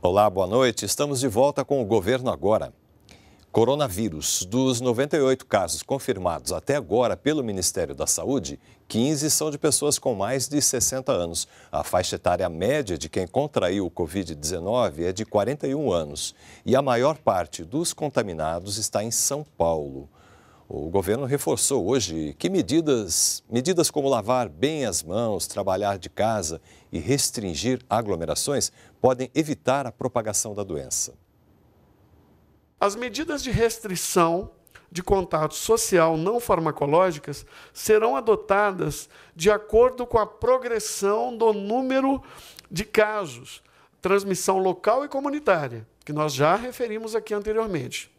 Olá, boa noite. Estamos de volta com o Governo Agora. Coronavírus. Dos 98 casos confirmados até agora pelo Ministério da Saúde, 15 são de pessoas com mais de 60 anos. A faixa etária média de quem contraiu o Covid-19 é de 41 anos. E a maior parte dos contaminados está em São Paulo. O governo reforçou hoje que medidas, medidas como lavar bem as mãos, trabalhar de casa e restringir aglomerações podem evitar a propagação da doença. As medidas de restrição de contato social não farmacológicas serão adotadas de acordo com a progressão do número de casos, transmissão local e comunitária, que nós já referimos aqui anteriormente.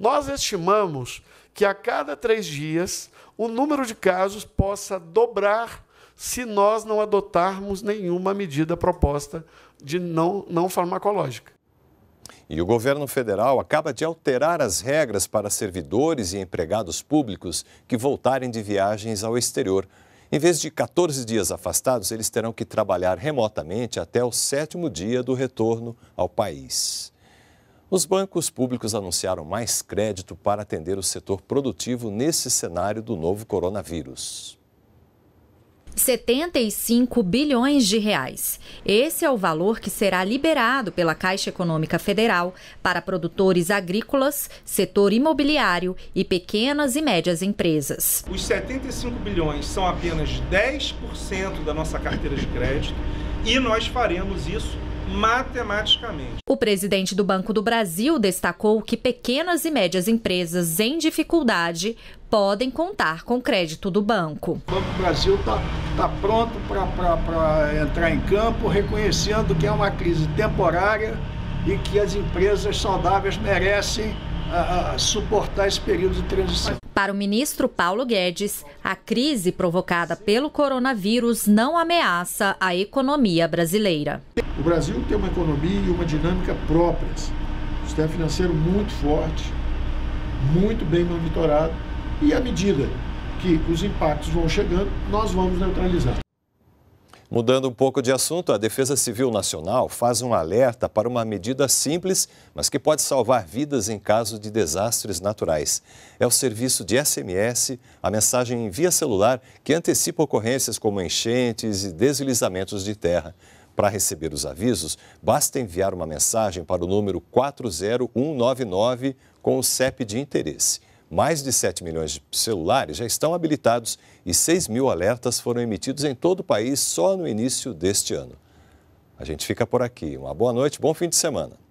Nós estimamos que a cada três dias o número de casos possa dobrar se nós não adotarmos nenhuma medida proposta de não, não farmacológica. E o governo federal acaba de alterar as regras para servidores e empregados públicos que voltarem de viagens ao exterior. Em vez de 14 dias afastados, eles terão que trabalhar remotamente até o sétimo dia do retorno ao país. Os bancos públicos anunciaram mais crédito para atender o setor produtivo nesse cenário do novo coronavírus. 75 bilhões de reais. Esse é o valor que será liberado pela Caixa Econômica Federal para produtores agrícolas, setor imobiliário e pequenas e médias empresas. Os 75 bilhões são apenas 10% da nossa carteira de crédito e nós faremos isso matematicamente. O presidente do Banco do Brasil destacou que pequenas e médias empresas em dificuldade podem contar com crédito do banco. O Banco do Brasil está tá pronto para entrar em campo, reconhecendo que é uma crise temporária e que as empresas saudáveis merecem suportar esse período de transição. Para o ministro Paulo Guedes, a crise provocada pelo coronavírus não ameaça a economia brasileira. O Brasil tem uma economia e uma dinâmica próprias, um sistema financeiro muito forte, muito bem monitorado, e à medida que os impactos vão chegando, nós vamos neutralizar. Mudando um pouco de assunto, a Defesa Civil Nacional faz um alerta para uma medida simples, mas que pode salvar vidas em caso de desastres naturais. É o serviço de SMS, a mensagem via celular, que antecipa ocorrências como enchentes e deslizamentos de terra. Para receber os avisos, basta enviar uma mensagem para o número 40199 com o CEP de interesse. Mais de 7 milhões de celulares já estão habilitados e 6 mil alertas foram emitidos em todo o país só no início deste ano. A gente fica por aqui. Uma boa noite, bom fim de semana.